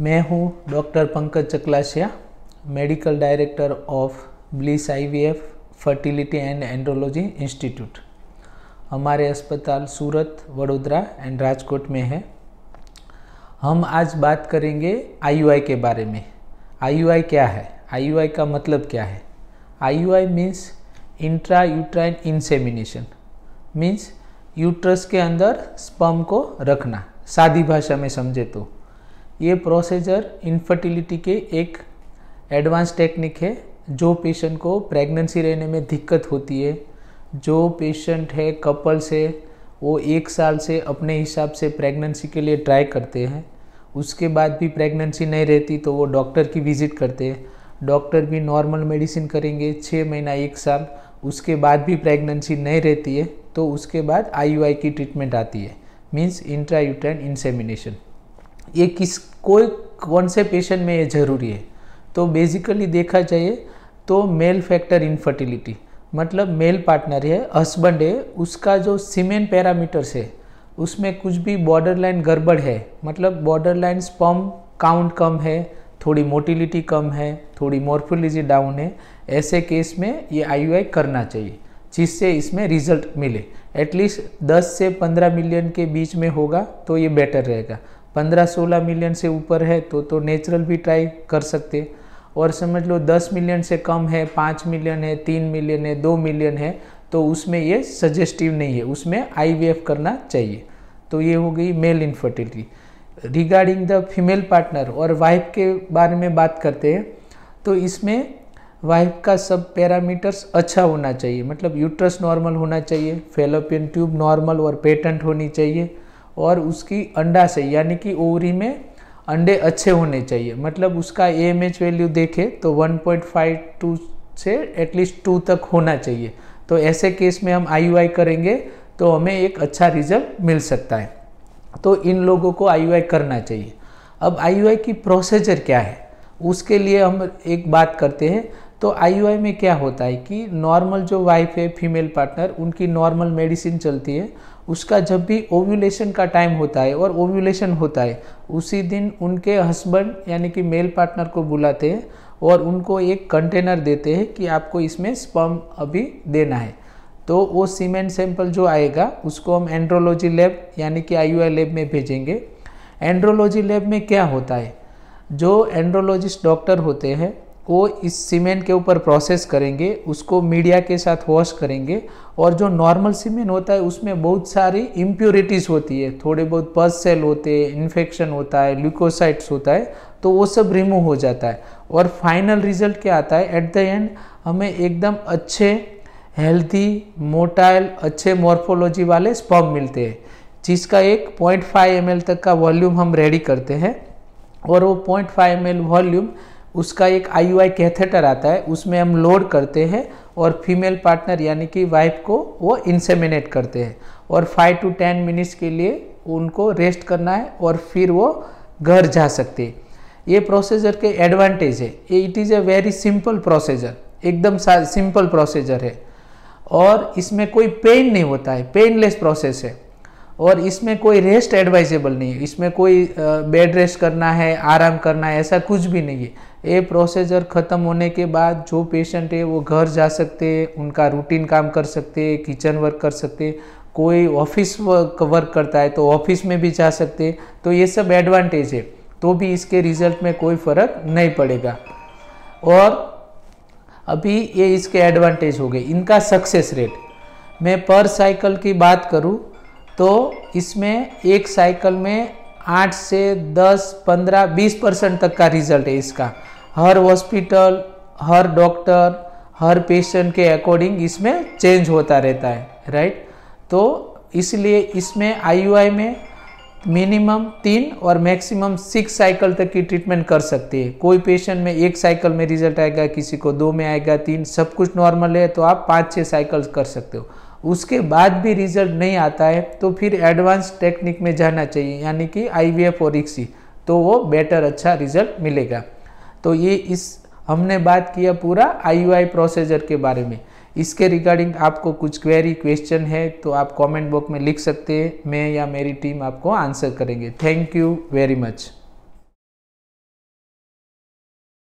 मैं हूँ doctor Pankaj Chaklashiya medical director of Bliss IVF fertility and andrology institute हमारे अस्पताल सूरत वडोदरा एंड राजकोट में है हम आज बात करेंगे आई के बारे में आई क्या है आई का मतलब क्या है I means intra uterine insemination means uterus के अंदर स्पम को रखना सादी भाषा में समझे तो ये प्रोसीजर इनफर्टिलिटी के एक एडवांस टेक्निक है जो पेशेंट को प्रेगनेंसी रहने में दिक्कत होती है जो पेशेंट है कपल्स है वो एक साल से अपने हिसाब से प्रेगनेंसी के लिए ट्राई करते हैं उसके बाद भी प्रेगनेंसी नहीं रहती तो वो डॉक्टर की विज़िट करते हैं डॉक्टर भी नॉर्मल मेडिसिन करेंगे छः महीना एक साल उसके बाद भी प्रेगनेंसी नहीं रहती है तो उसके बाद आई की ट्रीटमेंट आती है मीन्स इंट्रायूट्राइन इंसेमिनेशन ये किस कोई कौन से पेशेंट में ये ज़रूरी है तो बेसिकली देखा जाए तो मेल फैक्टर इनफर्टिलिटी मतलब मेल पार्टनर है हस्बैंड है उसका जो सीमेन पैरामीटर्स है उसमें कुछ भी बॉर्डर लाइन गड़बड़ है मतलब बॉर्डर लाइन स्पम काउंट कम है थोड़ी मोटिलिटी कम है थोड़ी मोर्फोलॉजी डाउन है ऐसे केस में ये आई करना चाहिए जिससे इसमें रिजल्ट मिले एटलीस्ट 10 से 15 मिलियन के बीच में होगा तो ये बेटर रहेगा पंद्रह सोलह मिलियन से ऊपर है तो तो नेचुरल भी ट्राई कर सकते और समझ लो दस मिलियन से कम है पाँच मिलियन है तीन मिलियन है दो मिलियन है तो उसमें ये सजेस्टिव नहीं है उसमें आई करना चाहिए तो ये हो गई male infertility regarding the female partner और वाइफ के बारे में बात करते हैं तो इसमें वाइफ का सब पैरामीटर्स अच्छा होना चाहिए मतलब यूट्रस नॉर्मल होना चाहिए फेलोपियन ट्यूब नॉर्मल और पेटेंट होनी चाहिए और उसकी अंडा से यानी कि ओवरी में अंडे अच्छे होने चाहिए मतलब उसका ए एम एच वैल्यू देखें तो 1.52 से एटलीस्ट टू तक होना चाहिए तो ऐसे केस में हम आई यू आई करेंगे तो हमें एक अच्छा रिजल्ट मिल सकता है तो इन लोगों को आई यू आई करना चाहिए अब आई यू आई की प्रोसीजर क्या है उसके लिए हम एक बात करते हैं तो आई में क्या होता है कि नॉर्मल जो वाइफ है फीमेल पार्टनर उनकी नॉर्मल मेडिसिन चलती है उसका जब भी ओव्यूलेशन का टाइम होता है और ओव्यूलेशन होता है उसी दिन उनके हस्बैंड यानी कि मेल पार्टनर को बुलाते हैं और उनको एक कंटेनर देते हैं कि आपको इसमें स्पम अभी देना है तो वो सीमेंट सैंपल जो आएगा उसको हम एंड्रोलॉजी लैब यानी कि आई लैब में भेजेंगे एंड्रोलॉजी लैब में क्या होता है जो एंड्रोलॉजिस्ट डॉक्टर होते हैं को इस सीमेंट के ऊपर प्रोसेस करेंगे उसको मीडिया के साथ वॉश करेंगे और जो नॉर्मल सीमेंट होता है उसमें बहुत सारी इम्प्योरिटीज़ होती है थोड़े बहुत पस सेल होते हैं इन्फेक्शन होता है ल्यूकोसाइट्स होता है तो वो सब रिमूव हो जाता है और फाइनल रिजल्ट क्या आता है एट द एंड हमें एकदम अच्छे हेल्थी मोटाइल अच्छे मॉर्फोलॉजी वाले स्पर्म मिलते हैं जिसका एक पॉइंट फाइव एम तक का वॉल्यूम हम रेडी करते हैं और वो पॉइंट फाइव एम वॉल्यूम उसका एक आई कैथेटर आता है उसमें हम लोड करते हैं और फीमेल पार्टनर यानी कि वाइफ को वो इंसेमिनेट करते हैं और फाइव टू टेन मिनट्स के लिए उनको रेस्ट करना है और फिर वो घर जा सकते हैं ये प्रोसीजर के एडवांटेज है ये it is a very simple procedure एकदम सिंपल प्रोसीजर है और इसमें कोई पेन नहीं होता है पेनलेस प्रोसेस है और इसमें कोई रेस्ट एडवाइजेबल नहीं है इसमें कोई बेड रेस्ट करना है आराम करना है ऐसा कुछ भी नहीं है ये प्रोसीजर ख़त्म होने के बाद जो पेशेंट है वो घर जा सकते हैं उनका रूटीन काम कर सकते हैं किचन वर्क कर सकते हैं कोई ऑफिस वर्क वर्क करता है तो ऑफिस में भी जा सकते हैं तो ये सब एडवांटेज है तो भी इसके रिजल्ट में कोई फ़र्क नहीं पड़ेगा और अभी ये इसके एडवांटेज हो गए इनका सक्सेस रेट मैं पर साइकिल की बात करूँ तो इसमें एक साइकिल में आठ से दस पंद्रह बीस परसेंट तक का रिजल्ट है इसका हर हॉस्पिटल हर डॉक्टर हर पेशेंट के अकॉर्डिंग इसमें चेंज होता रहता है राइट तो इसलिए इसमें आई में मिनिमम तीन और मैक्सिमम सिक्स साइकिल तक की ट्रीटमेंट कर सकते हैं कोई पेशेंट में एक साइकिल में रिजल्ट आएगा किसी को दो में आएगा तीन सब कुछ नॉर्मल है तो आप पाँच छः साइकिल्स कर सकते हो उसके बाद भी रिजल्ट नहीं आता है तो फिर एडवांस टेक्निक में जाना चाहिए यानी कि आई और इक्सी e, तो वो बेटर अच्छा रिजल्ट मिलेगा तो ये इस हमने बात किया पूरा आई प्रोसेजर के बारे में इसके रिगार्डिंग आपको कुछ क्वेरी क्वेश्चन है तो आप कमेंट बॉक्स में लिख सकते हैं मैं या मेरी टीम आपको आंसर करेंगे थैंक यू वेरी मच